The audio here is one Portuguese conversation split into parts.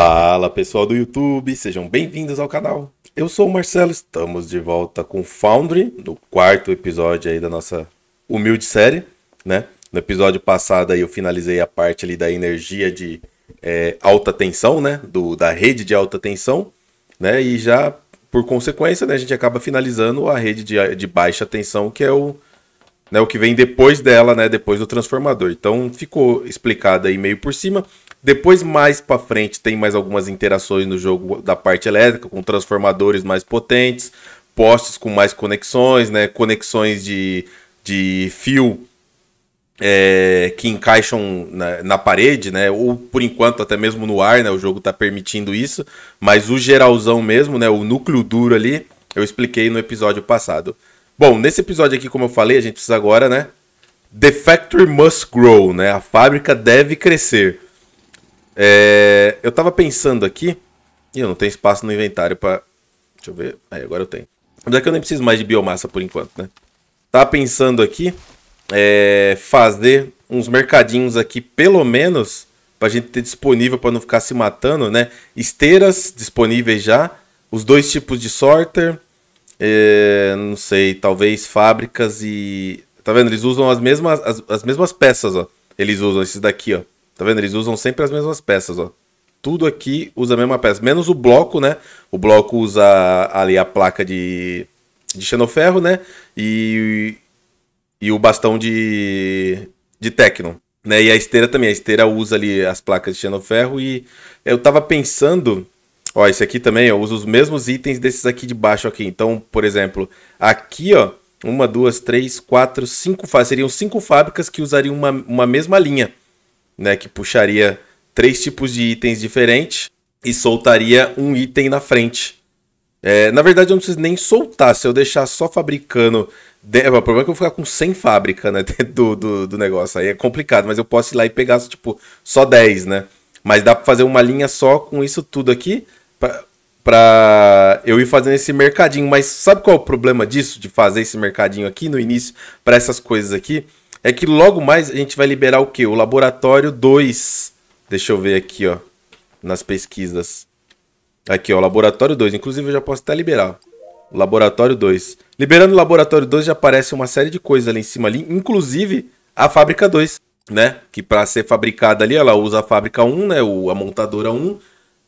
Fala pessoal do YouTube, sejam bem-vindos ao canal. Eu sou o Marcelo, estamos de volta com Foundry, no quarto episódio aí da nossa humilde série, né? No episódio passado aí eu finalizei a parte ali da energia de é, alta tensão, né? Do, da rede de alta tensão, né? E já por consequência, né, a gente acaba finalizando a rede de, de baixa tensão, que é o, né, o que vem depois dela, né? Depois do transformador. Então ficou explicado aí meio por cima. Depois, mais para frente, tem mais algumas interações no jogo da parte elétrica, com transformadores mais potentes, postes com mais conexões, né? Conexões de, de fio é, que encaixam na, na, parede, né? Ou por enquanto até mesmo no ar, né? O jogo está permitindo isso, mas o geralzão mesmo, né? O núcleo duro ali, eu expliquei no episódio passado. Bom, nesse episódio aqui, como eu falei, a gente precisa agora, né? The factory must grow, né? A fábrica deve crescer. É, eu tava pensando aqui, e eu não tenho espaço no inventário pra. Deixa eu ver. Aí, agora eu tenho. Mas é que eu nem preciso mais de biomassa por enquanto, né? Tava pensando aqui é, fazer uns mercadinhos aqui, pelo menos, pra gente ter disponível para não ficar se matando, né? Esteiras disponíveis já, os dois tipos de sorter, é, não sei, talvez fábricas e. Tá vendo? Eles usam as mesmas, as, as mesmas peças, ó. Eles usam esses daqui, ó Tá vendo? Eles usam sempre as mesmas peças, ó. Tudo aqui usa a mesma peça, menos o bloco, né? O bloco usa ali a placa de, de xenoferro, né? E, e o bastão de, de Tecnon. Né? E a esteira também. A esteira usa ali as placas de xenoferro. E eu tava pensando Ó, esse aqui também, eu uso os mesmos itens desses aqui de baixo aqui. Então, por exemplo, aqui, ó, uma, duas, três, quatro, cinco, seriam cinco fábricas que usariam uma, uma mesma linha né, que puxaria três tipos de itens diferentes e soltaria um item na frente. É, na verdade, eu não preciso nem soltar. Se eu deixar só fabricando. De... É, o problema é que eu vou ficar com 100 fábrica né, do, do, do, negócio. Aí é complicado, mas eu posso ir lá e pegar tipo, só 10, né? Mas dá para fazer uma linha só com isso tudo aqui para eu ir fazendo esse mercadinho. Mas sabe qual é o problema disso? De fazer esse mercadinho aqui no início para essas coisas aqui? É que logo mais a gente vai liberar o quê? O laboratório 2. Deixa eu ver aqui, ó. Nas pesquisas. Aqui, ó. Laboratório 2. Inclusive eu já posso até liberar. Laboratório 2. Liberando o laboratório 2 já aparece uma série de coisas ali em cima ali. Inclusive a fábrica 2, né? Que para ser fabricada ali, ela usa a fábrica 1, um, né? O, a montadora 1. Um,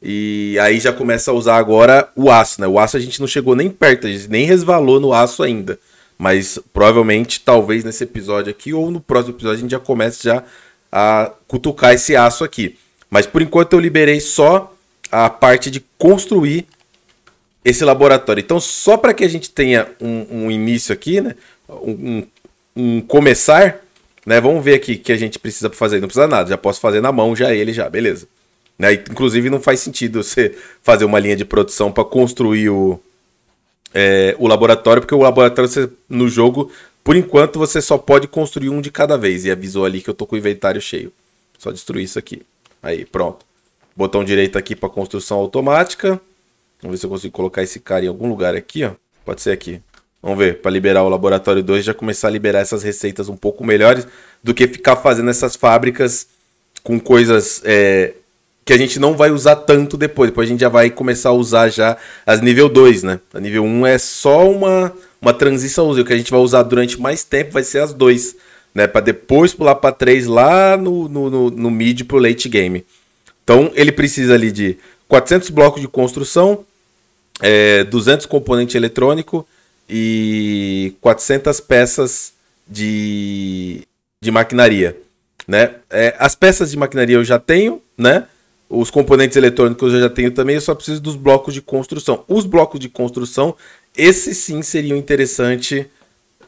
e aí já começa a usar agora o aço, né? O aço a gente não chegou nem perto, a gente nem resvalou no aço ainda. Mas provavelmente, talvez nesse episódio aqui ou no próximo episódio, a gente já comece já a cutucar esse aço aqui. Mas por enquanto eu liberei só a parte de construir esse laboratório. Então, só para que a gente tenha um, um início aqui, né? Um, um, começar, né? Vamos ver aqui que a gente precisa fazer. Não precisa nada, já posso fazer na mão já é ele já, beleza. Né? Inclusive não faz sentido você fazer uma linha de produção para construir o, é, o laboratório, porque o laboratório você, no jogo, por enquanto, você só pode construir um de cada vez. E avisou ali que eu tô com o inventário cheio. Só destruir isso aqui. Aí, pronto. Botão direito aqui para construção automática. Vamos ver se eu consigo colocar esse cara em algum lugar aqui, ó. Pode ser aqui. Vamos ver, para liberar o laboratório 2, já começar a liberar essas receitas um pouco melhores do que ficar fazendo essas fábricas com coisas é, que a gente não vai usar tanto depois. Depois a gente já vai começar a usar já as nível 2, né? A nível 1 é só uma, uma transição. O que a gente vai usar durante mais tempo vai ser as 2, né? Para depois pular para 3 lá no, no, no, no mid pro late game. Então ele precisa ali de 400 blocos de construção, é, 200 componente eletrônico e 400 peças de, de maquinaria. Né? É, as peças de maquinaria eu já tenho, né? Os componentes eletrônicos eu já tenho também, eu só preciso dos blocos de construção. Os blocos de construção, esses sim seriam interessante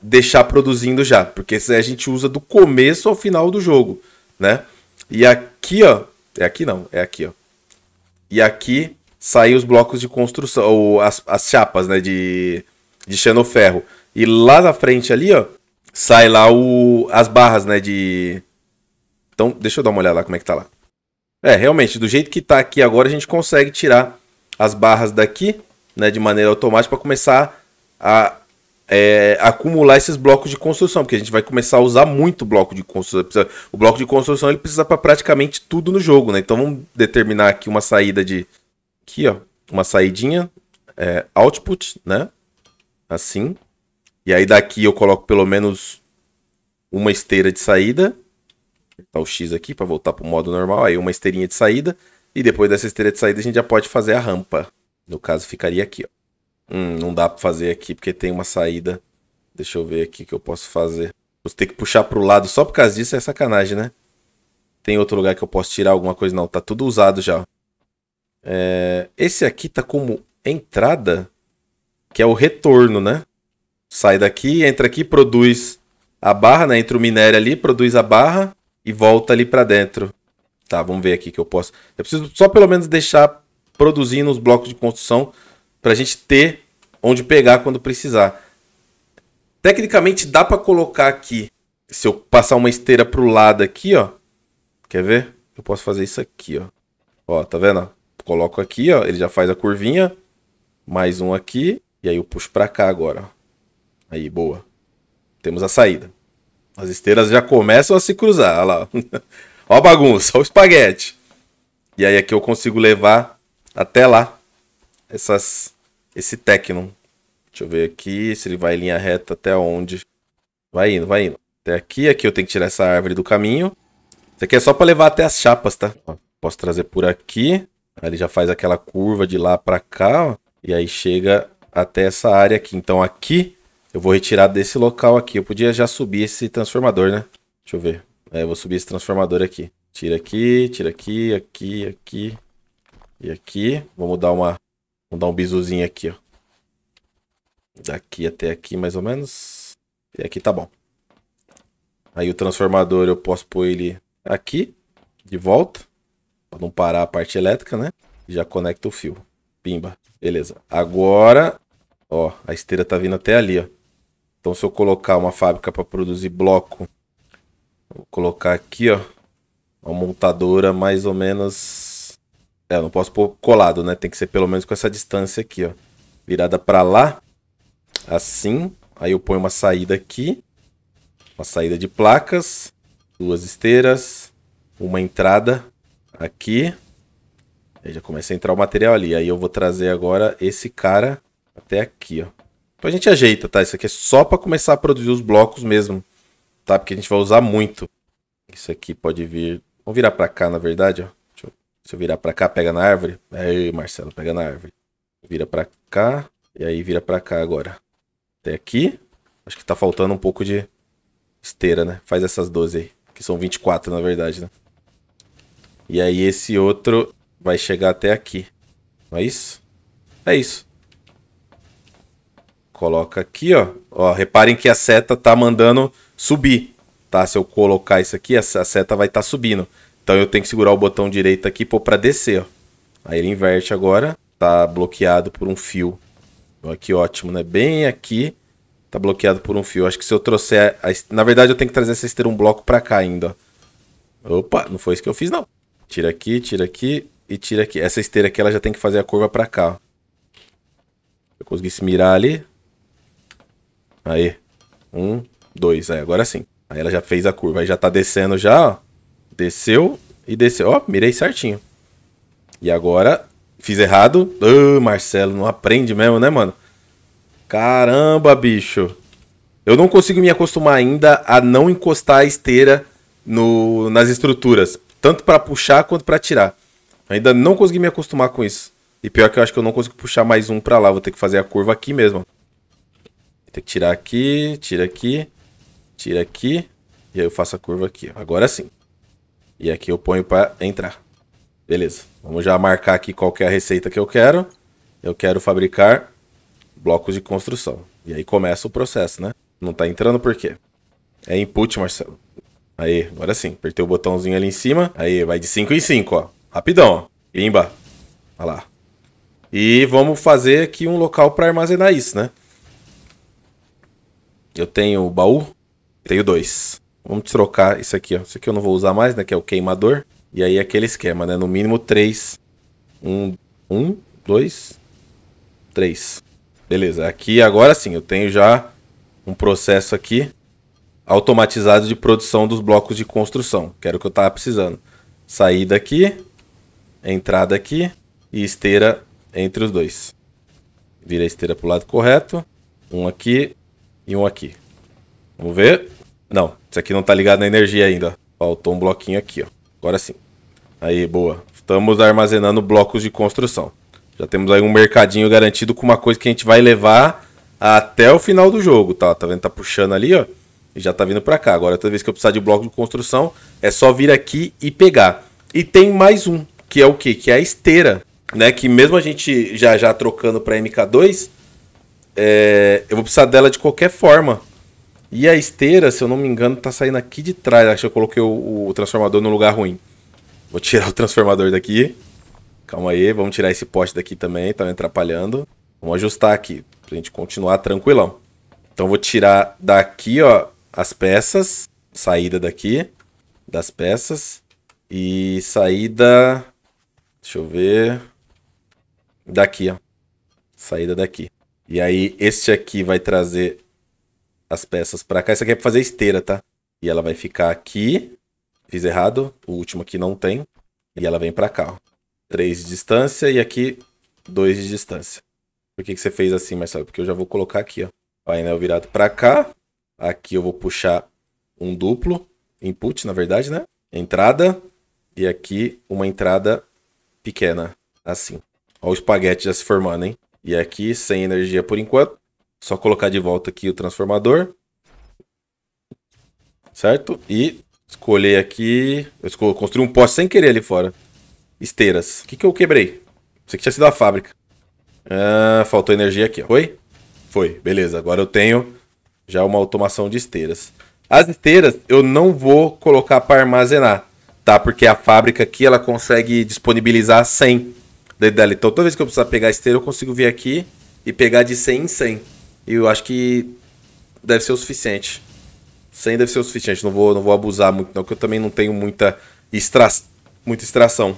deixar produzindo já, porque a gente usa do começo ao final do jogo, né? E aqui, ó, é aqui não, é aqui, ó. E aqui saem os blocos de construção, ou as, as chapas, né, de, de xenoferro. E lá na frente ali, ó, sai lá o, as barras, né, de... Então, deixa eu dar uma olhada lá como é que tá lá. É, realmente, do jeito que está aqui agora, a gente consegue tirar as barras daqui, né, de maneira automática, para começar a é, acumular esses blocos de construção, porque a gente vai começar a usar muito bloco de construção. O bloco de construção ele precisa para praticamente tudo no jogo, né? Então vamos determinar aqui uma saída de. Aqui, ó. Uma saidinha. É, output, né? Assim. E aí daqui eu coloco pelo menos uma esteira de saída. Tá o X aqui para voltar pro modo normal. Aí uma esteirinha de saída. E depois dessa esteira de saída a gente já pode fazer a rampa. No caso ficaria aqui, ó. Hum, não dá para fazer aqui porque tem uma saída. Deixa eu ver aqui que eu posso fazer. Você ter que puxar pro lado só por causa disso é sacanagem, né? Tem outro lugar que eu posso tirar alguma coisa? Não, tá tudo usado já. É... Esse aqui tá como entrada, que é o retorno, né? Sai daqui, entra aqui, produz a barra, né? Entra o minério ali, produz a barra e volta ali para dentro. Tá, vamos ver aqui que eu posso. Eu preciso só pelo menos deixar produzindo os blocos de construção para a gente ter onde pegar quando precisar. Tecnicamente dá para colocar aqui, se eu passar uma esteira pro lado aqui, ó. Quer ver? Eu posso fazer isso aqui, ó. Ó, tá vendo? Coloco aqui, ó, ele já faz a curvinha. Mais um aqui e aí eu puxo para cá agora, Aí, boa. Temos a saída. As esteiras já começam a se cruzar. Olha lá. Ó a bagunça, ó o espaguete. E aí aqui eu consigo levar até lá essas, esse Tecnon. Deixa eu ver aqui se ele vai em linha reta até onde. Vai indo, vai indo. Até aqui, aqui eu tenho que tirar essa árvore do caminho. Isso aqui é só para levar até as chapas, tá? posso trazer por aqui. Aí ele já faz aquela curva de lá para cá, ó, E aí chega até essa área aqui. Então aqui eu vou retirar desse local aqui. Eu podia já subir esse transformador, né? Deixa eu ver. É, eu vou subir esse transformador aqui. Tira aqui, tira aqui, aqui, aqui e aqui. Vamos dar uma... Vamos dar um bizuzinho aqui, ó. Daqui até aqui, mais ou menos. E aqui tá bom. Aí o transformador eu posso pôr ele aqui, de volta. Pra não parar a parte elétrica, né? Já conecta o fio. Pimba. Beleza. Agora, ó, a esteira tá vindo até ali, ó. Então, se eu colocar uma fábrica para produzir bloco, vou colocar aqui, ó, uma montadora mais ou menos. É, eu não posso pôr colado, né? Tem que ser pelo menos com essa distância aqui, ó. Virada para lá, assim. Aí eu ponho uma saída aqui, uma saída de placas, duas esteiras, uma entrada aqui. Aí já começa a entrar o material ali. Aí eu vou trazer agora esse cara até aqui, ó. Depois a gente ajeita, tá? Isso aqui é só para começar a produzir os blocos mesmo, tá? Porque a gente vai usar muito. Isso aqui pode vir... Vamos virar para cá, na verdade, ó. Deixa eu... Se eu virar para cá, pega na árvore. Aí, é, Marcelo, pega na árvore. Vira para cá e aí vira para cá agora. Até aqui. Acho que tá faltando um pouco de esteira, né? Faz essas 12 aí, que são 24 na verdade, né? E aí esse outro vai chegar até aqui. Não é isso? É isso coloca aqui, ó. ó reparem que a seta tá mandando subir, tá? Se eu colocar isso aqui, a seta vai estar tá subindo. Então eu tenho que segurar o botão direito aqui para descer, ó. Aí ele inverte agora, tá bloqueado por um fio. Aqui ótimo, né? Bem aqui, tá bloqueado por um fio. Acho que se eu trouxer... A... Na verdade eu tenho que trazer essa esteira um bloco para cá ainda, ó. Opa, não foi isso que eu fiz não. Tira aqui, tira aqui e tira aqui. Essa esteira aqui ela já tem que fazer a curva para cá, ó. Se eu conseguisse mirar ali, Aí. Um, dois. Aí, agora sim. Aí ela já fez a curva. Aí já tá descendo já, ó. Desceu e desceu. Ó, mirei certinho. E agora, fiz errado. Ô, Marcelo, não aprende mesmo, né, mano? Caramba, bicho. Eu não consigo me acostumar ainda a não encostar a esteira no, nas estruturas. Tanto para puxar quanto para tirar. Ainda não consegui me acostumar com isso. E pior que eu acho que eu não consigo puxar mais um para lá. Vou ter que fazer a curva aqui mesmo. Tem que tirar aqui, tira aqui, tira aqui. E aí eu faço a curva aqui. Agora sim. E aqui eu ponho para entrar. Beleza. Vamos já marcar aqui qual é a receita que eu quero. Eu quero fabricar blocos de construção. E aí começa o processo, né? Não está entrando por quê? É input, Marcelo. Aí, agora sim. Apertei o botãozinho ali em cima. Aí, vai de 5 em 5, ó. Rapidão, ó. Pimba. Olha lá. E vamos fazer aqui um local para armazenar isso, né? Eu tenho o baú, tenho dois. Vamos trocar isso aqui, ó. Isso aqui eu não vou usar mais, né? Que é o queimador. E aí aquele esquema, né? No mínimo três. Um, um dois, três. Beleza. Aqui agora sim, eu tenho já um processo aqui automatizado de produção dos blocos de construção. Que era o que eu tava precisando. Saída aqui, entrada aqui e esteira entre os dois. Vira a esteira para o lado correto. Um aqui, e um aqui. Vamos ver. Não, isso aqui não tá ligado na energia ainda. Faltou um bloquinho aqui, ó. Agora sim. Aí, boa. Estamos armazenando blocos de construção. Já temos aí um mercadinho garantido com uma coisa que a gente vai levar até o final do jogo, tá? Tá vendo? Tá puxando ali, ó. E já tá vindo pra cá. Agora, toda vez que eu precisar de bloco de construção, é só vir aqui e pegar. E tem mais um, que é o quê? Que é a esteira, né? Que mesmo a gente já já trocando pra MK2, é, eu vou precisar dela de qualquer forma. E a esteira, se eu não me engano, tá saindo aqui de trás. Acho que eu coloquei o, o transformador no lugar ruim. Vou tirar o transformador daqui. Calma aí, vamos tirar esse poste daqui também, tá me atrapalhando. Vamos ajustar aqui, pra gente continuar tranquilão. Então vou tirar daqui, ó, as peças. Saída daqui, das peças. E saída... Deixa eu ver... Daqui, ó. Saída daqui. E aí, este aqui vai trazer as peças para cá. Isso aqui é para fazer esteira, tá? E ela vai ficar aqui. Fiz errado. O último aqui não tem. E ela vem para cá, ó. de distância e aqui dois de distância. Por que, que você fez assim, Marcelo? Porque eu já vou colocar aqui, ó. O virado para cá. Aqui eu vou puxar um duplo. Input, na verdade, né? Entrada. E aqui uma entrada pequena, assim. Ó o espaguete já se formando, hein? E aqui, sem energia por enquanto, só colocar de volta aqui o transformador. Certo? E escolher aqui... Eu construí um poste sem querer ali fora. Esteiras. O que, que eu quebrei? Isso aqui tinha sido a fábrica. Ah, faltou energia aqui. Ó. Foi? Foi. Beleza. Agora eu tenho já uma automação de esteiras. As esteiras eu não vou colocar para armazenar, tá? Porque a fábrica aqui ela consegue disponibilizar 100. Daí dela, então toda vez que eu precisar pegar esteira, eu consigo vir aqui e pegar de 100 em 100. E eu acho que deve ser o suficiente. 100 deve ser o suficiente, não vou, não vou abusar muito não, que eu também não tenho muita, extra... muita extração.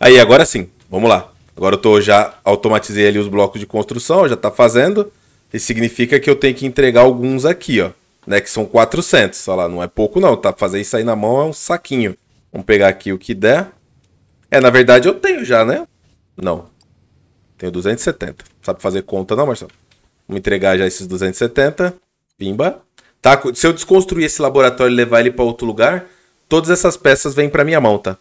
Aí, agora sim, vamos lá. Agora eu tô, já automatizei ali os blocos de construção, já tá fazendo. Isso significa que eu tenho que entregar alguns aqui, ó. Né, que são 400, olha lá, não é pouco não, tá? Fazer isso aí na mão é um saquinho. Vamos pegar aqui o que der. É, na verdade eu tenho já, né? Não. Tenho 270. Sabe fazer conta não, Marcelo? Vamos entregar já esses 270. Pimba. Tá, se eu desconstruir esse laboratório e levar ele para outro lugar, todas essas peças vêm para minha mão, tá?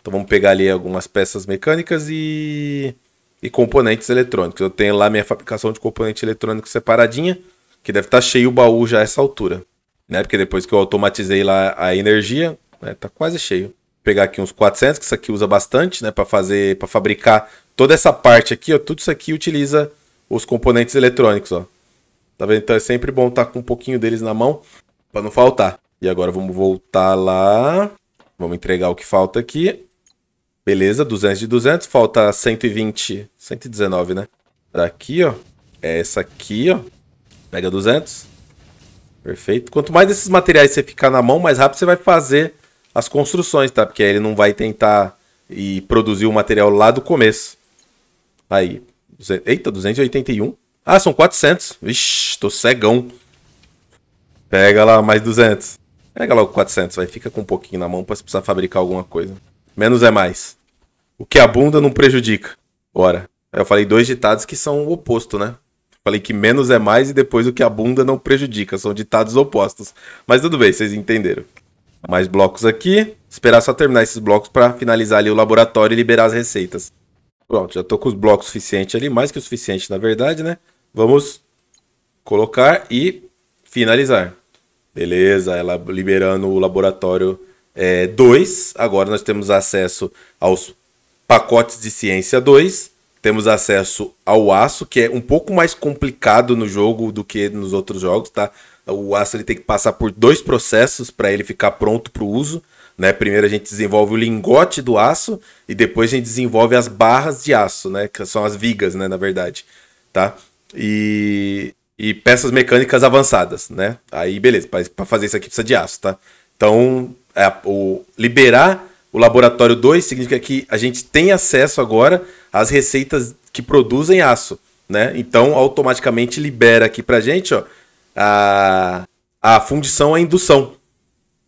Então vamos pegar ali algumas peças mecânicas e e componentes eletrônicos. Eu tenho lá minha fabricação de componente eletrônico separadinha, que deve estar tá cheio o baú já a essa altura, né? Porque depois que eu automatizei lá a energia, né, tá quase cheio pegar aqui uns 400, que isso aqui usa bastante, né, para fazer, para fabricar toda essa parte aqui, ó, tudo isso aqui utiliza os componentes eletrônicos, ó. Tá vendo? Então é sempre bom estar tá com um pouquinho deles na mão para não faltar. E agora vamos voltar lá. Vamos entregar o que falta aqui. Beleza, 200 de 200, falta 120, 119, né? Pra aqui, ó. É essa aqui, ó. Pega 200. Perfeito. Quanto mais desses materiais você ficar na mão, mais rápido você vai fazer as construções, tá? Porque aí ele não vai tentar e produzir o material lá do começo. Aí, eita, 281. Ah, são 400. Vixe, tô cegão. Pega lá mais 200. Pega logo 400, vai. Fica com um pouquinho na mão pra se precisar fabricar alguma coisa. Menos é mais. O que abunda não prejudica. Ora, eu falei dois ditados que são o oposto, né? Falei que menos é mais e depois o que abunda não prejudica. São ditados opostos. Mas tudo bem, vocês entenderam mais blocos aqui. Esperar só terminar esses blocos para finalizar ali o laboratório e liberar as receitas. Pronto, já tô com os blocos suficientes ali, mais que o suficiente na verdade, né? Vamos colocar e finalizar. Beleza, ela liberando o laboratório 2. É, Agora nós temos acesso aos pacotes de ciência 2. Temos acesso ao aço, que é um pouco mais complicado no jogo do que nos outros jogos, tá? O aço ele tem que passar por dois processos para ele ficar pronto para o uso. Né? Primeiro a gente desenvolve o lingote do aço e depois a gente desenvolve as barras de aço, né? que são as vigas, né? na verdade. Tá? E, e peças mecânicas avançadas. Né? Aí, beleza, para fazer isso aqui precisa de aço. Tá? Então, é, o, liberar o laboratório 2 significa que a gente tem acesso agora às receitas que produzem aço. Né? Então, automaticamente libera aqui para gente ó, a, a fundição à indução.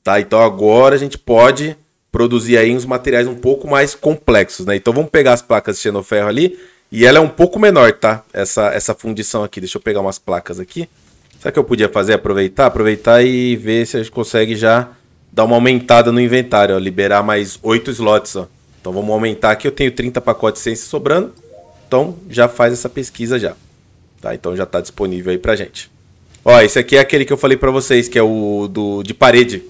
Tá? Então agora a gente pode produzir aí uns materiais um pouco mais complexos. Né? Então vamos pegar as placas de xenoferro ali. E ela é um pouco menor, tá? Essa, essa fundição aqui. Deixa eu pegar umas placas aqui. Sabe que eu podia fazer? Aproveitar, aproveitar e ver se a gente consegue já dar uma aumentada no inventário, ó. liberar mais 8 slots, ó. Então vamos aumentar aqui, eu tenho 30 pacotes de ciência sobrando. Então já faz essa pesquisa já. Tá? Então já está disponível aí pra gente. Ó, esse aqui é aquele que eu falei para vocês, que é o do de parede,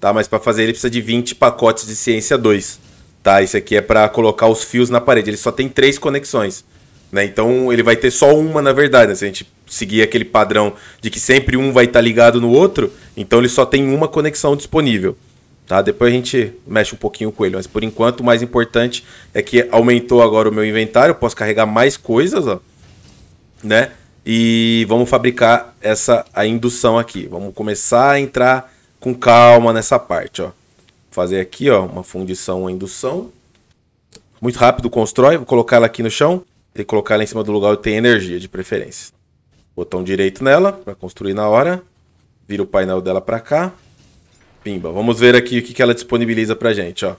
tá? Mas para fazer ele precisa de 20 pacotes de ciência 2, tá? Esse aqui é para colocar os fios na parede. Ele só tem três conexões, né? Então ele vai ter só uma, na verdade, né? se a gente seguir aquele padrão de que sempre um vai estar tá ligado no outro, então ele só tem uma conexão disponível. Tá? Depois a gente mexe um pouquinho com ele, mas por enquanto o mais importante é que aumentou agora o meu inventário, eu posso carregar mais coisas, ó, né? E vamos fabricar essa a indução aqui. Vamos começar a entrar com calma nessa parte, ó. fazer aqui, ó, uma fundição, uma indução. Muito rápido constrói, vou colocar ela aqui no chão e colocar ela em cima do lugar eu tenho energia de preferência. Botão direito nela para construir na hora. Vira o painel dela para cá. Pimba. Vamos ver aqui o que, que ela disponibiliza pra gente, ó.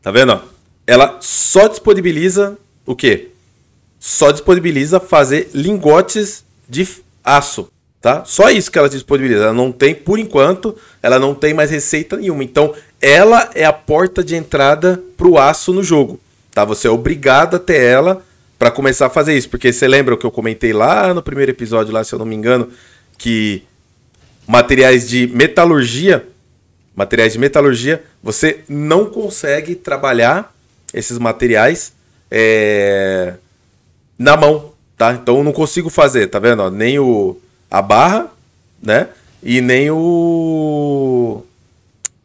Tá vendo, ó? Ela só disponibiliza o quê? só disponibiliza fazer lingotes de aço, tá? Só isso que ela disponibiliza. Ela não tem, por enquanto, ela não tem mais receita nenhuma. Então, ela é a porta de entrada para o aço no jogo, tá? Você é obrigado a ter ela para começar a fazer isso, porque você lembra o que eu comentei lá no primeiro episódio lá, se eu não me engano, que materiais de metalurgia, materiais de metalurgia, você não consegue trabalhar esses materiais é na mão, tá? Então eu não consigo fazer, tá vendo? Ó, nem o a barra, né? E nem o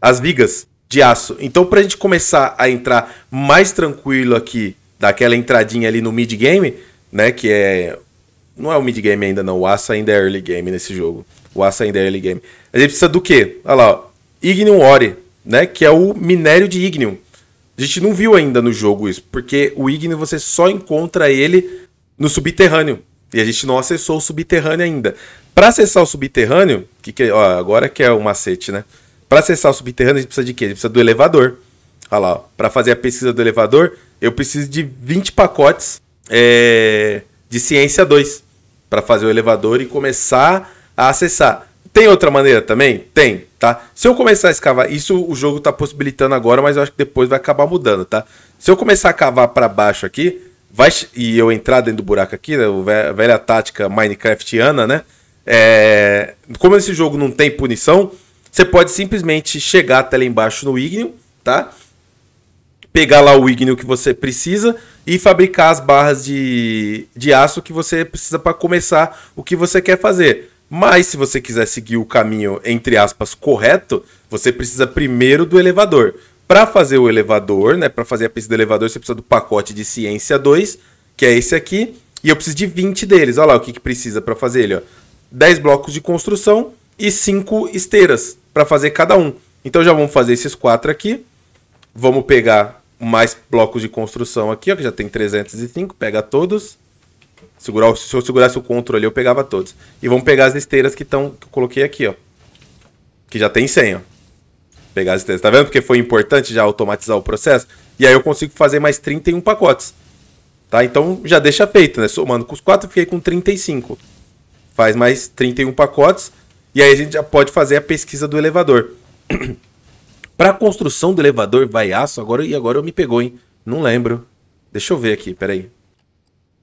as vigas de aço. Então pra gente começar a entrar mais tranquilo aqui, daquela entradinha ali no mid game, né, que é não é o mid game ainda não, o aço ainda é early game nesse jogo. O aço ainda é early game. A gente precisa do quê? Olha lá, ó. Ignium Ore, né, que é o minério de Ignium. A gente não viu ainda no jogo isso, porque o Ignium você só encontra ele no subterrâneo. E a gente não acessou o subterrâneo ainda. Para acessar o subterrâneo, que, que ó, agora que é o macete, né? Para acessar o subterrâneo, a gente precisa de quê? A gente precisa do elevador. Olha lá, para fazer a pesquisa do elevador, eu preciso de 20 pacotes é, de ciência 2 para fazer o elevador e começar a acessar. Tem outra maneira também? Tem, tá? Se eu começar a escavar, isso o jogo está possibilitando agora, mas eu acho que depois vai acabar mudando, tá? Se eu começar a cavar para baixo aqui, vai e eu entrar dentro do buraco aqui, né, a velha tática Minecraftiana, né? É, como esse jogo não tem punição, você pode simplesmente chegar até lá embaixo no Igneo, tá? Pegar lá o Igneo que você precisa e fabricar as barras de, de aço que você precisa para começar o que você quer fazer. Mas se você quiser seguir o caminho, entre aspas, correto, você precisa primeiro do elevador. Para fazer o elevador, né, para fazer a pista do elevador, você precisa do pacote de ciência 2, que é esse aqui, e eu preciso de 20 deles. Olha lá o que, que precisa para fazer ele, ó. 10 blocos de construção e 5 esteiras para fazer cada um. Então já vamos fazer esses quatro aqui. Vamos pegar mais blocos de construção aqui, ó, que já tem 305, pega todos. Segurar, se eu segurasse o controle, eu pegava todos. E vamos pegar as esteiras que estão que eu coloquei aqui, ó. Que já tem 100, ó pegar as itens. Tá vendo? Porque foi importante já automatizar o processo. E aí eu consigo fazer mais 31 pacotes. Tá? Então já deixa feito, né? Somando com os 4, fiquei com 35. Faz mais 31 pacotes. E aí a gente já pode fazer a pesquisa do elevador. Para construção do elevador vai aço, agora e agora eu me pegou, hein? Não lembro. Deixa eu ver aqui, peraí.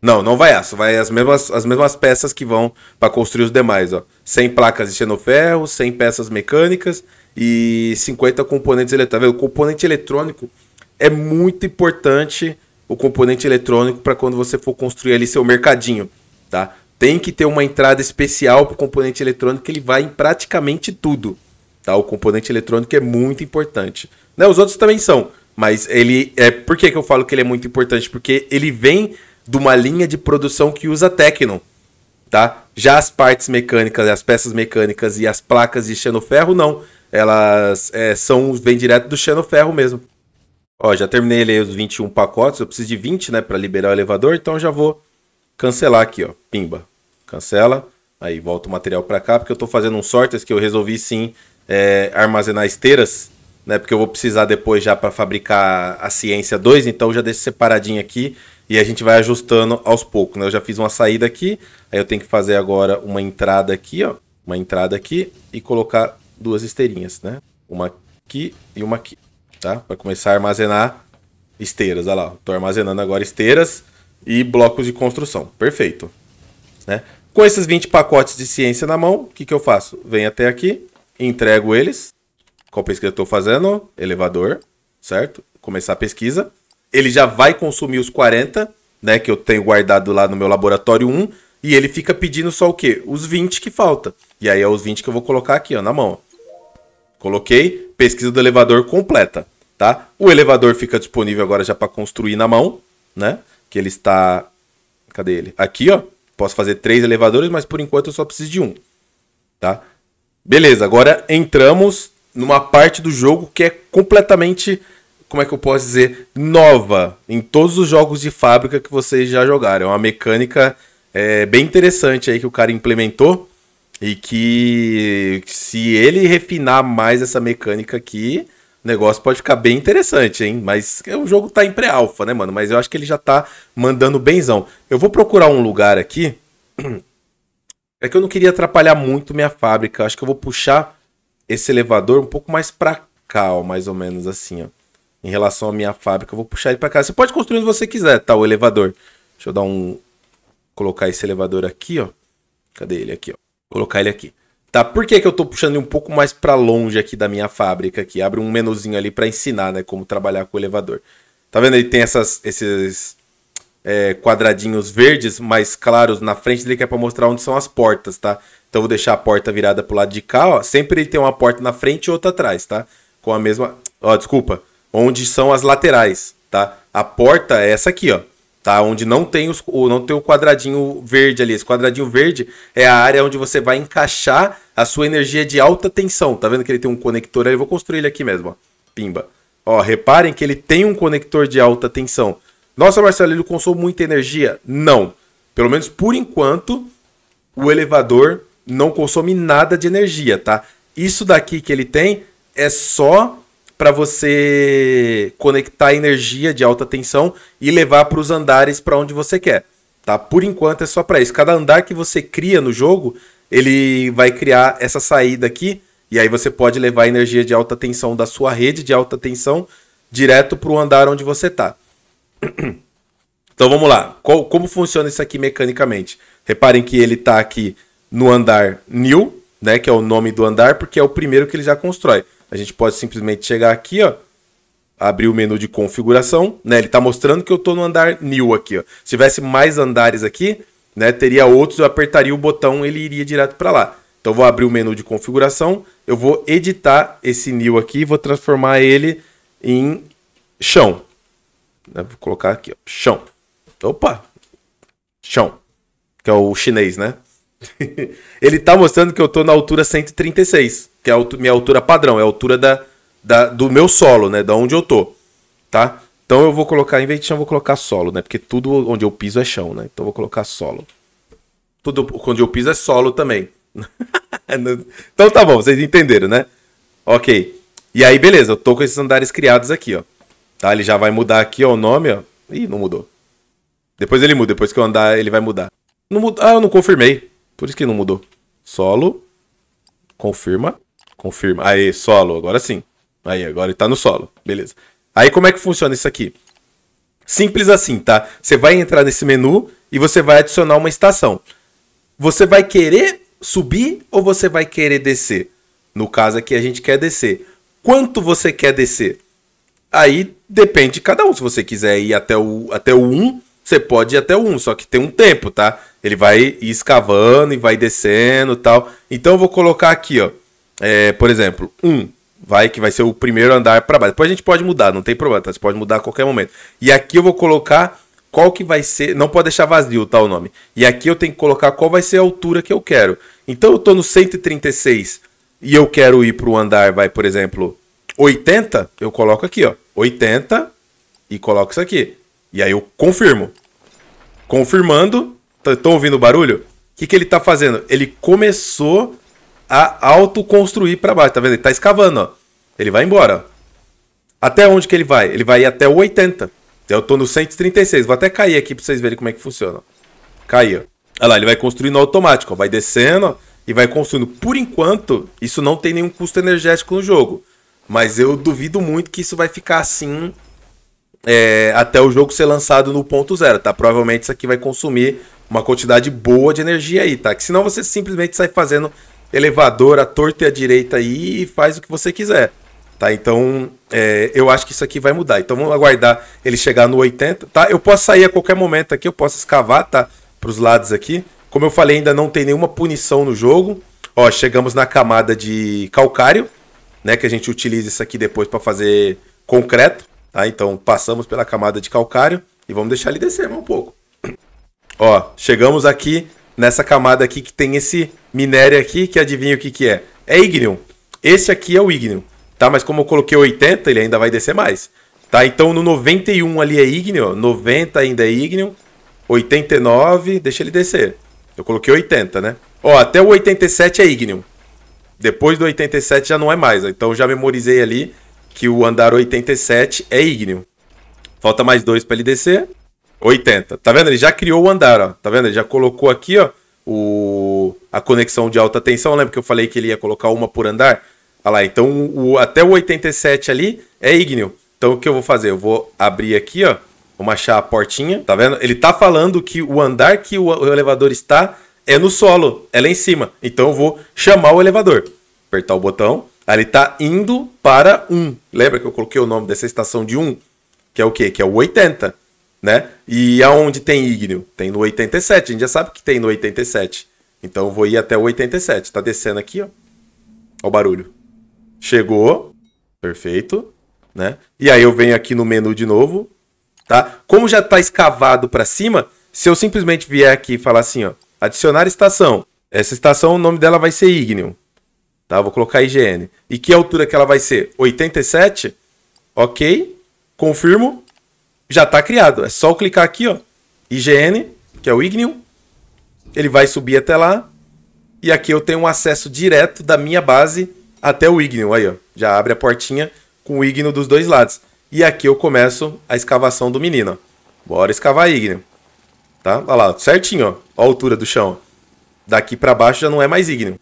Não, não vai aço, vai as mesmas, as mesmas peças que vão para construir os demais, ó. Sem placas de xenoferro, sem peças mecânicas e 50 componentes eletrônicos. Tá o componente eletrônico é muito importante, o componente eletrônico, para quando você for construir ali seu mercadinho, tá? Tem que ter uma entrada especial para o componente eletrônico, ele vai em praticamente tudo, tá? O componente eletrônico é muito importante. Né? Os outros também são, mas ele é... Por que, que eu falo que ele é muito importante? Porque ele vem de uma linha de produção que usa Tecno, tá? Já as partes mecânicas, as peças mecânicas e as placas de xenoferro, não elas é, são vem direto do Chano Ferro mesmo. Ó, já terminei ali os 21 pacotes, eu preciso de 20, né, para liberar o elevador, então já vou cancelar aqui, ó. Pimba. Cancela. Aí volta o material para cá, porque eu tô fazendo um sorteio que eu resolvi sim é, armazenar esteiras, né, porque eu vou precisar depois já para fabricar a ciência 2, então já deixo separadinho aqui e a gente vai ajustando aos poucos, né? Eu já fiz uma saída aqui, aí eu tenho que fazer agora uma entrada aqui, ó, uma entrada aqui e colocar duas esteirinhas, né? Uma aqui e uma aqui, tá? Para começar a armazenar esteiras, olha lá, tô armazenando agora esteiras e blocos de construção. Perfeito, né? Com esses 20 pacotes de ciência na mão, o que, que eu faço? Venho até aqui, entrego eles. Qual pesquisa eu estou fazendo? Elevador, certo? Começar a pesquisa. Ele já vai consumir os 40, né? Que eu tenho guardado lá no meu laboratório 1. E ele fica pedindo só o quê? Os 20 que falta. E aí é os 20 que eu vou colocar aqui, ó, na mão. Coloquei pesquisa do elevador completa, tá? O elevador fica disponível agora já para construir na mão, né? Que ele está Cadê ele? Aqui, ó. Posso fazer três elevadores, mas por enquanto eu só preciso de um, tá? Beleza, agora entramos numa parte do jogo que é completamente, como é que eu posso dizer, nova em todos os jogos de fábrica que vocês já jogaram. É uma mecânica é, bem interessante aí que o cara implementou e que se ele refinar mais essa mecânica aqui, o negócio pode ficar bem interessante, hein? Mas o é jogo tá em pré-alfa, né, mano? Mas eu acho que ele já tá mandando benzão. Eu vou procurar um lugar aqui. É que eu não queria atrapalhar muito minha fábrica. Acho que eu vou puxar esse elevador um pouco mais pra cá, ó, mais ou menos assim, ó. Em relação à minha fábrica, eu vou puxar ele pra cá. Você pode construir onde você quiser, tá? O elevador. Deixa eu dar um. Colocar esse elevador aqui, ó. Cadê ele? Aqui, ó. Colocar ele aqui. Tá, por que, que eu tô puxando ele um pouco mais para longe aqui da minha fábrica aqui? Abre um menuzinho ali para ensinar, né, como trabalhar com o elevador. Tá vendo? Ele tem essas, esses é, quadradinhos verdes mais claros na frente dele que é para mostrar onde são as portas, tá? Então eu vou deixar a porta virada pro lado de cá, ó. Sempre ele tem uma porta na frente e outra atrás, tá? Com a mesma... Ó, desculpa. Onde são as laterais, tá? A porta é essa aqui, ó tá? Onde não tem, os, não tem o quadradinho verde ali. Esse quadradinho verde é a área onde você vai encaixar a sua energia de alta tensão. Tá vendo que ele tem um conector ali? Eu vou construir ele aqui mesmo, ó. Pimba. Ó, reparem que ele tem um conector de alta tensão. Nossa, Marcelo, ele consome muita energia? Não. Pelo menos por enquanto, o elevador não consome nada de energia, tá? Isso daqui que ele tem é só para você conectar energia de alta tensão e levar para os andares para onde você quer. Tá? Por enquanto é só para isso. Cada andar que você cria no jogo, ele vai criar essa saída aqui e aí você pode levar a energia de alta tensão da sua rede de alta tensão direto para o andar onde você está. Então vamos lá. como funciona isso aqui mecanicamente? Reparem que ele está aqui no andar new, né, que é o nome do andar, porque é o primeiro que ele já constrói. A gente pode simplesmente chegar aqui, ó, abrir o menu de configuração, né? Ele está mostrando que eu estou no andar new aqui, ó. Se tivesse mais andares aqui, né, teria outros, eu apertaria o botão, ele iria direto para lá. Então vou abrir o menu de configuração, eu vou editar esse new aqui, vou transformar ele em chão. Né, vou colocar aqui, ó, chão. Opa, chão, que é o chinês, né? ele está mostrando que eu estou na altura 136 que é a minha altura padrão, é a altura da, da, do meu solo, né? Da onde eu tô, tá? Então eu vou colocar, em vez de chão, eu vou colocar solo, né? Porque tudo onde eu piso é chão, né? Então eu vou colocar solo. Tudo onde eu piso é solo também. então tá bom, vocês entenderam, né? Ok. E aí, beleza, eu tô com esses andares criados aqui, ó. Tá? Ele já vai mudar aqui, ó, o nome, ó. Ih, não mudou. Depois ele muda, depois que eu andar, ele vai mudar. Não muda... Ah, eu não confirmei. Por isso que não mudou. Solo. Confirma. Confirma. Aí, solo, agora sim. Aí, agora ele tá no solo. Beleza. Aí, como é que funciona isso aqui? Simples assim, tá? Você vai entrar nesse menu e você vai adicionar uma estação. Você vai querer subir ou você vai querer descer? No caso aqui, a gente quer descer. Quanto você quer descer? Aí depende de cada um. Se você quiser ir até o, até o 1, você pode ir até o 1, só que tem um tempo, tá? Ele vai escavando e vai descendo tal. Então eu vou colocar aqui, ó. É, por exemplo, um vai que vai ser o primeiro andar para baixo. Depois a gente pode mudar, não tem problema, tá? Você pode mudar a qualquer momento. E aqui eu vou colocar qual que vai ser, não pode deixar vazio tá, o nome. E aqui eu tenho que colocar qual vai ser a altura que eu quero. Então eu tô no 136 e eu quero ir para o andar, vai, por exemplo, 80, eu coloco aqui, ó, 80 e coloco isso aqui. E aí eu confirmo. Confirmando, estão tá, ouvindo o barulho? O que, que ele está fazendo? Ele começou a autoconstruir para baixo. Tá vendo? Ele tá escavando, ó. Ele vai embora. Até onde que ele vai? Ele vai ir até o 80. Então, eu tô no 136. Vou até cair aqui para vocês verem como é que funciona. Caiu. Olha lá, ele vai construindo automático. Ó. Vai descendo e vai construindo. Por enquanto, isso não tem nenhum custo energético no jogo. Mas eu duvido muito que isso vai ficar assim é, até o jogo ser lançado no ponto zero, tá? Provavelmente isso aqui vai consumir uma quantidade boa de energia aí, tá? Que senão você simplesmente sai fazendo elevador à torta e à direita aí e faz o que você quiser. Tá, então é, eu acho que isso aqui vai mudar. Então vamos aguardar ele chegar no 80, tá? Eu posso sair a qualquer momento aqui, eu posso escavar, tá? Para os lados aqui. Como eu falei, ainda não tem nenhuma punição no jogo. Ó, chegamos na camada de calcário, né? Que a gente utiliza isso aqui depois para fazer concreto, tá? Então passamos pela camada de calcário e vamos deixar ele descer mais um pouco. Ó, chegamos aqui nessa camada aqui que tem esse minério aqui, que adivinha o que, que é? É ígneo. Esse aqui é o ígneo, tá? Mas como eu coloquei 80, ele ainda vai descer mais, tá? Então no 91 ali é ígneo, 90 ainda é ígneo, 89, deixa ele descer. Eu coloquei 80, né? Ó, até o 87 é ígneo. Depois do 87 já não é mais, então já memorizei ali que o andar 87 é ígneo. Falta mais dois para ele descer. 80. Tá vendo? Ele já criou o andar, ó. Tá vendo? Ele já colocou aqui, ó, o... a conexão de alta tensão. Lembra que eu falei que ele ia colocar uma por andar? Olha lá, então o... até o 87 ali é ígneo. Então o que eu vou fazer? Eu vou abrir aqui, ó. Vamos achar a portinha. Tá vendo? Ele tá falando que o andar que o, elevador está é no solo, é lá em cima. Então eu vou chamar o elevador. Apertar o botão. Aí ele tá indo para 1. Lembra que eu coloquei o nome dessa estação de 1? Que é o quê? Que é o 80 né? E aonde tem ígneo? Tem no 87, a gente já sabe que tem no 87. Então eu vou ir até o 87. Tá descendo aqui, ó. Ó o barulho. Chegou. Perfeito, né? E aí eu venho aqui no menu de novo, tá? Como já tá escavado para cima, se eu simplesmente vier aqui e falar assim, ó, adicionar estação. Essa estação, o nome dela vai ser ígneo. Tá? Vou colocar IGN. E que altura que ela vai ser? 87? OK. Confirmo já está criado. É só clicar aqui, ó, IGN, que é o Ignium. Ele vai subir até lá. E aqui eu tenho um acesso direto da minha base até o Ignium. Aí, ó, já abre a portinha com o Ignium dos dois lados. E aqui eu começo a escavação do menino. Bora escavar Ignium. Tá? Olha lá, certinho, ó, a altura do chão. Daqui para baixo já não é mais Ignium.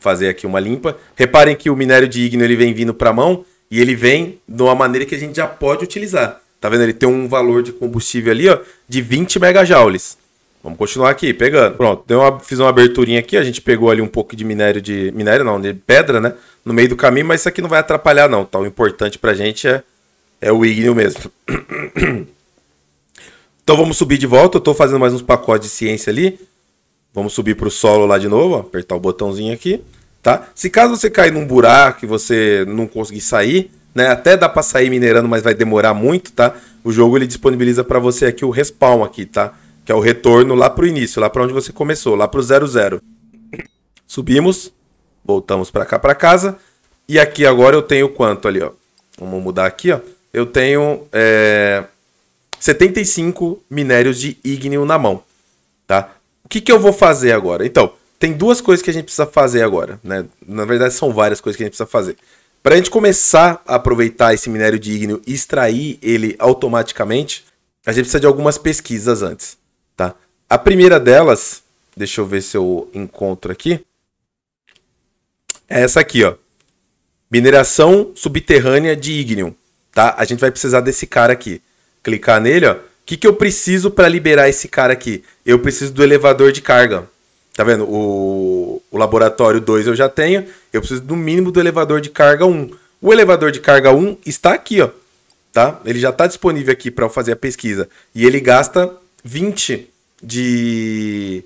Fazer aqui uma limpa. Reparem que o minério de Ignium ele vem vindo para a mão e ele vem de uma maneira que a gente já pode utilizar. Tá vendo? Ele tem um valor de combustível ali, ó, de 20 megajoules. Vamos continuar aqui, pegando. Pronto, deu uma, fiz uma aberturinha aqui, a gente pegou ali um pouco de minério de. Minério não, de pedra, né? No meio do caminho, mas isso aqui não vai atrapalhar, não. Tá? O importante pra gente é, é o ígneo mesmo. então vamos subir de volta. Eu tô fazendo mais uns pacotes de ciência ali. Vamos subir pro solo lá de novo, ó, apertar o botãozinho aqui, tá? Se caso você cair num buraco e você não conseguir sair, né? Até dá para sair minerando, mas vai demorar muito, tá? O jogo ele disponibiliza para você aqui o respawn aqui, tá? Que é o retorno lá pro início, lá para onde você começou, lá pro 00. Subimos, voltamos para cá para casa e aqui agora eu tenho quanto ali, ó? Vamos mudar aqui, ó. Eu tenho é, 75 minérios de ígneo na mão, tá? O que, que eu vou fazer agora? Então, tem duas coisas que a gente precisa fazer agora, né? Na verdade, são várias coisas que a gente precisa fazer. Para a gente começar a aproveitar esse minério de ígneo e extrair ele automaticamente, a gente precisa de algumas pesquisas antes, tá? A primeira delas, deixa eu ver se eu encontro aqui, é essa aqui, ó. Mineração subterrânea de ígneo, tá? A gente vai precisar desse cara aqui. Clicar nele, ó. O que, que eu preciso para liberar esse cara aqui? Eu preciso do elevador de carga. Tá vendo? O, o laboratório 2 eu já tenho. Eu preciso do mínimo do elevador de carga 1. O elevador de carga 1 está aqui, ó. Tá? Ele já está disponível aqui para eu fazer a pesquisa. E ele gasta 20 de,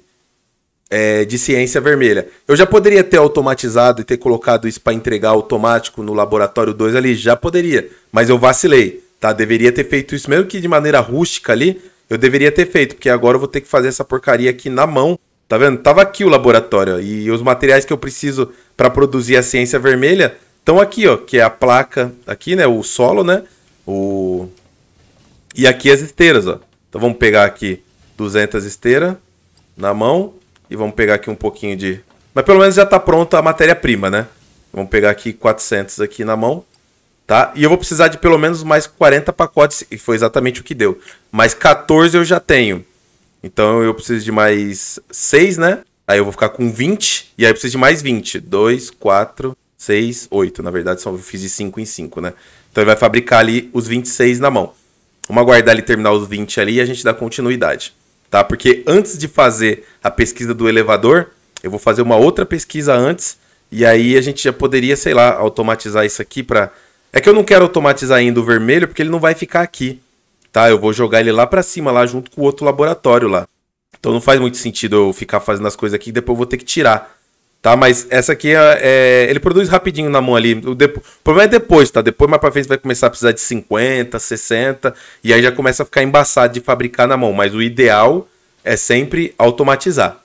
é, de ciência vermelha. Eu já poderia ter automatizado e ter colocado isso para entregar automático no laboratório 2 ali. Já poderia. Mas eu vacilei. Tá? Deveria ter feito isso, mesmo que de maneira rústica ali. Eu deveria ter feito, porque agora eu vou ter que fazer essa porcaria aqui na mão Tá vendo? Tava aqui o laboratório ó, e os materiais que eu preciso para produzir a ciência vermelha estão aqui, ó, que é a placa aqui, né, o solo, né, o e aqui as esteiras, ó. Então vamos pegar aqui 200 esteiras na mão e vamos pegar aqui um pouquinho de, mas pelo menos já tá pronta a matéria-prima, né? Vamos pegar aqui 400 aqui na mão, tá? E eu vou precisar de pelo menos mais 40 pacotes, e foi exatamente o que deu. Mas 14 eu já tenho. Então eu preciso de mais 6, né? Aí eu vou ficar com 20. E aí eu preciso de mais 20. 2, 4, 6, 8. Na verdade, só eu fiz de 5 em 5, né? Então ele vai fabricar ali os 26 na mão. Vamos aguardar ele terminar os 20 ali e a gente dá continuidade. Tá? Porque antes de fazer a pesquisa do elevador, eu vou fazer uma outra pesquisa antes. E aí a gente já poderia, sei lá, automatizar isso aqui para. É que eu não quero automatizar ainda o vermelho, porque ele não vai ficar aqui tá? Eu vou jogar ele lá para cima, lá junto com o outro laboratório lá. Então não faz muito sentido eu ficar fazendo as coisas aqui e depois eu vou ter que tirar. Tá, mas essa aqui é, é ele produz rapidinho na mão ali. O, depo... o problema é depois, tá? Depois mais pra frente vai começar a precisar de 50, 60, e aí já começa a ficar embaçado de fabricar na mão. Mas o ideal é sempre automatizar.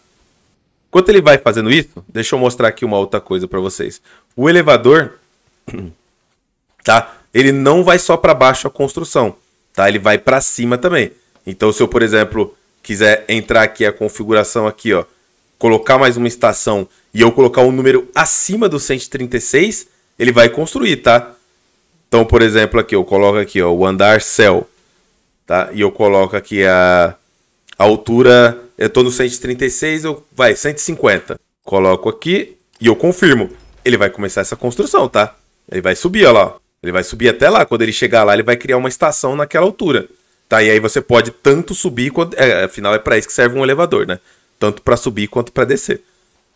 Enquanto ele vai fazendo isso, deixa eu mostrar aqui uma outra coisa para vocês. O elevador, tá? Ele não vai só para baixo a construção tá? Ele vai para cima também. Então, se eu, por exemplo, quiser entrar aqui a configuração aqui, ó, colocar mais uma estação e eu colocar um número acima do 136, ele vai construir, tá? Então, por exemplo, aqui eu coloco aqui, ó, o andar céu, tá? E eu coloco aqui a, a altura, eu tô no 136, eu vai 150. Coloco aqui e eu confirmo. Ele vai começar essa construção, tá? Ele vai subir, ó lá. Ele vai subir até lá. Quando ele chegar lá, ele vai criar uma estação naquela altura. Tá? E aí você pode tanto subir quanto. É, afinal, é para isso que serve um elevador, né? Tanto para subir quanto para descer.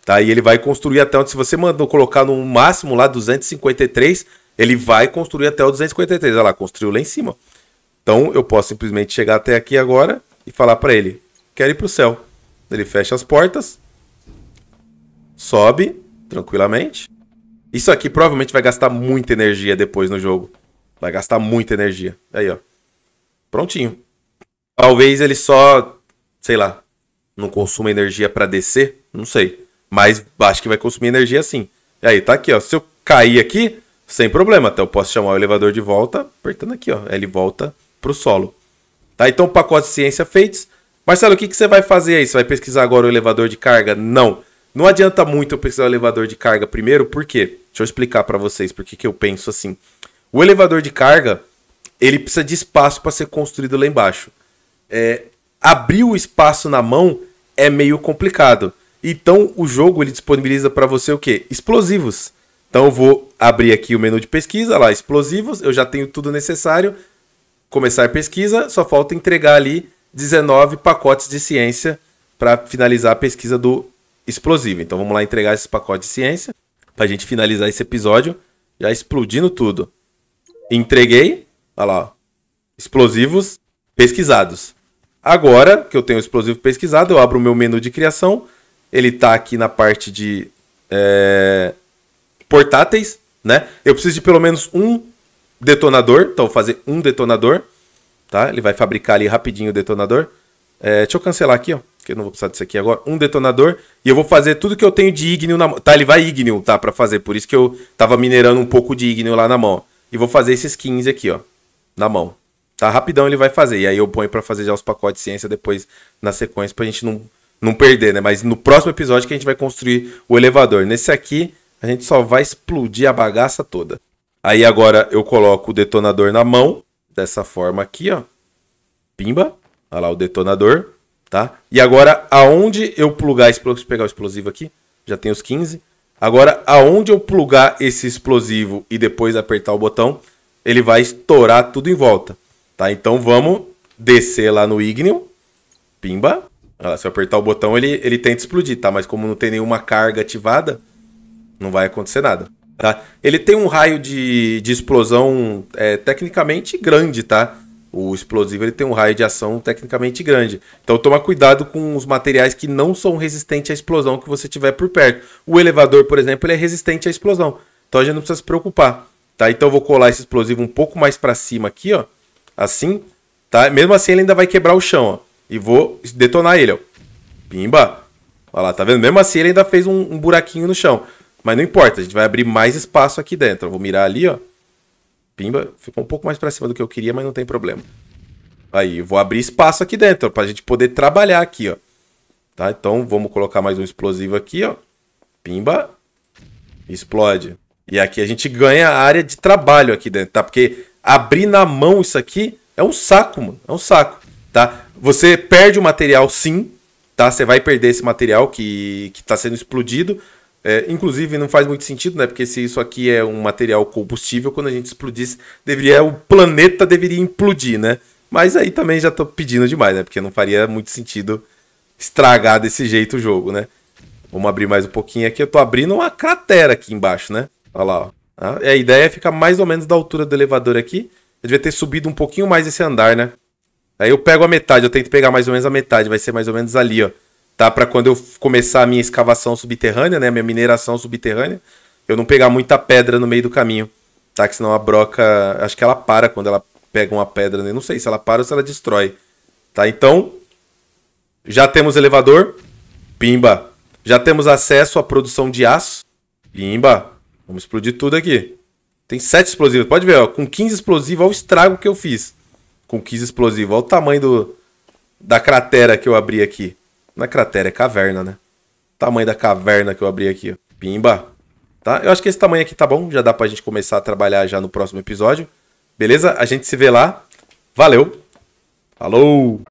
Tá? E ele vai construir até onde. Se você mandou colocar no máximo lá 253, ele vai construir até o 253. Olha lá, construiu lá em cima. Então eu posso simplesmente chegar até aqui agora e falar para ele: quero ir para o céu. Ele fecha as portas, sobe tranquilamente. Isso aqui provavelmente vai gastar muita energia depois no jogo. Vai gastar muita energia. Aí, ó. Prontinho. Talvez ele só, sei lá, não consuma energia para descer, não sei. Mas acho que vai consumir energia sim. E aí, tá aqui, ó. Se eu cair aqui, sem problema. até então, eu posso chamar o elevador de volta, apertando aqui, ó. Ele volta pro solo. Tá, então pacote de ciência feitos. Marcelo, o que, que você vai fazer aí? Você vai pesquisar agora o elevador de carga? Não. Não adianta muito eu pesquisar o elevador de carga primeiro, por quê? Deixa eu explicar para vocês por que eu penso assim. O elevador de carga, ele precisa de espaço para ser construído lá embaixo. É, abrir o espaço na mão é meio complicado. Então o jogo ele disponibiliza para você o que? Explosivos. Então eu vou abrir aqui o menu de pesquisa, lá, explosivos, eu já tenho tudo necessário. Começar a pesquisa, só falta entregar ali 19 pacotes de ciência para finalizar a pesquisa do explosivo. Então vamos lá entregar esses pacotes de ciência pra gente finalizar esse episódio já explodindo tudo. Entreguei, olha lá, explosivos pesquisados. Agora que eu tenho o explosivo pesquisado, eu abro o meu menu de criação. Ele tá aqui na parte de é, portáteis, né? Eu preciso de pelo menos um detonador, então vou fazer um detonador, tá? Ele vai fabricar ali rapidinho o detonador. É, deixa eu cancelar aqui, ó que eu não vou precisar disso aqui agora, um detonador, e eu vou fazer tudo que eu tenho de ígneo na mão. Tá, ele vai ígneo, tá, pra fazer, por isso que eu tava minerando um pouco de ígneo lá na mão. E vou fazer esses 15 aqui, ó, na mão. Tá, rapidão ele vai fazer, e aí eu ponho pra fazer já os pacotes de ciência depois na sequência, pra gente não, não perder, né? Mas no próximo episódio que a gente vai construir o elevador. Nesse aqui, a gente só vai explodir a bagaça toda. Aí agora eu coloco o detonador na mão, dessa forma aqui, ó. Pimba, olha lá o detonador tá? E agora, aonde eu plugar, explosivo, pegar o explosivo aqui, já tem os 15. Agora, aonde eu plugar esse explosivo e depois apertar o botão, ele vai estourar tudo em volta, tá? Então vamos descer lá no Igneo, pimba. se eu apertar o botão, ele, ele tenta explodir, tá? Mas como não tem nenhuma carga ativada, não vai acontecer nada. Tá? Ele tem um raio de, de explosão é, tecnicamente grande, tá? O explosivo ele tem um raio de ação tecnicamente grande. Então toma cuidado com os materiais que não são resistentes à explosão que você tiver por perto. O elevador, por exemplo, ele é resistente à explosão. Então a gente não precisa se preocupar, tá? Então eu vou colar esse explosivo um pouco mais para cima aqui, ó. Assim, tá? Mesmo assim ele ainda vai quebrar o chão, ó. E vou detonar ele, ó. Pimba. Olha lá, tá vendo? Mesmo assim ele ainda fez um, um buraquinho no chão. Mas não importa, a gente vai abrir mais espaço aqui dentro. Eu vou mirar ali, ó. Pimba ficou um pouco mais para cima do que eu queria, mas não tem problema. Aí, eu vou abrir espaço aqui dentro, para a gente poder trabalhar aqui, ó. Tá? Então, vamos colocar mais um explosivo aqui, ó. Pimba. Explode. E aqui a gente ganha a área de trabalho aqui dentro, tá? Porque abrir na mão isso aqui é um saco, mano. É um saco, tá? Você perde o material, sim, tá? Você vai perder esse material que, que tá sendo explodido, é, inclusive, não faz muito sentido, né? Porque se isso aqui é um material combustível, quando a gente explodisse, deveria, o planeta deveria implodir, né? Mas aí também já tô pedindo demais, né? Porque não faria muito sentido estragar desse jeito o jogo, né? Vamos abrir mais um pouquinho aqui. Eu tô abrindo uma cratera aqui embaixo, né? Olha lá, ó. Ah, a ideia é ficar mais ou menos da altura do elevador aqui. Eu devia ter subido um pouquinho mais esse andar, né? Aí eu pego a metade, eu tento pegar mais ou menos a metade, vai ser mais ou menos ali, ó tá? Para quando eu começar a minha escavação subterrânea, né, minha mineração subterrânea, eu não pegar muita pedra no meio do caminho, tá? Que senão a broca, acho que ela para quando ela pega uma pedra, né? Não sei se ela para ou se ela destrói, tá? Então, já temos elevador, pimba. Já temos acesso à produção de aço, pimba. Vamos explodir tudo aqui. Tem sete explosivos, pode ver, ó, com 15 explosivos, olha o estrago que eu fiz. Com 15 explosivos, olha o tamanho do, da cratera que eu abri aqui na cratera, é caverna, né? Tamanho da caverna que eu abri aqui, ó. Pimba. Tá? Eu acho que esse tamanho aqui tá bom. Já dá pra gente começar a trabalhar já no próximo episódio. Beleza? A gente se vê lá. Valeu. Falou!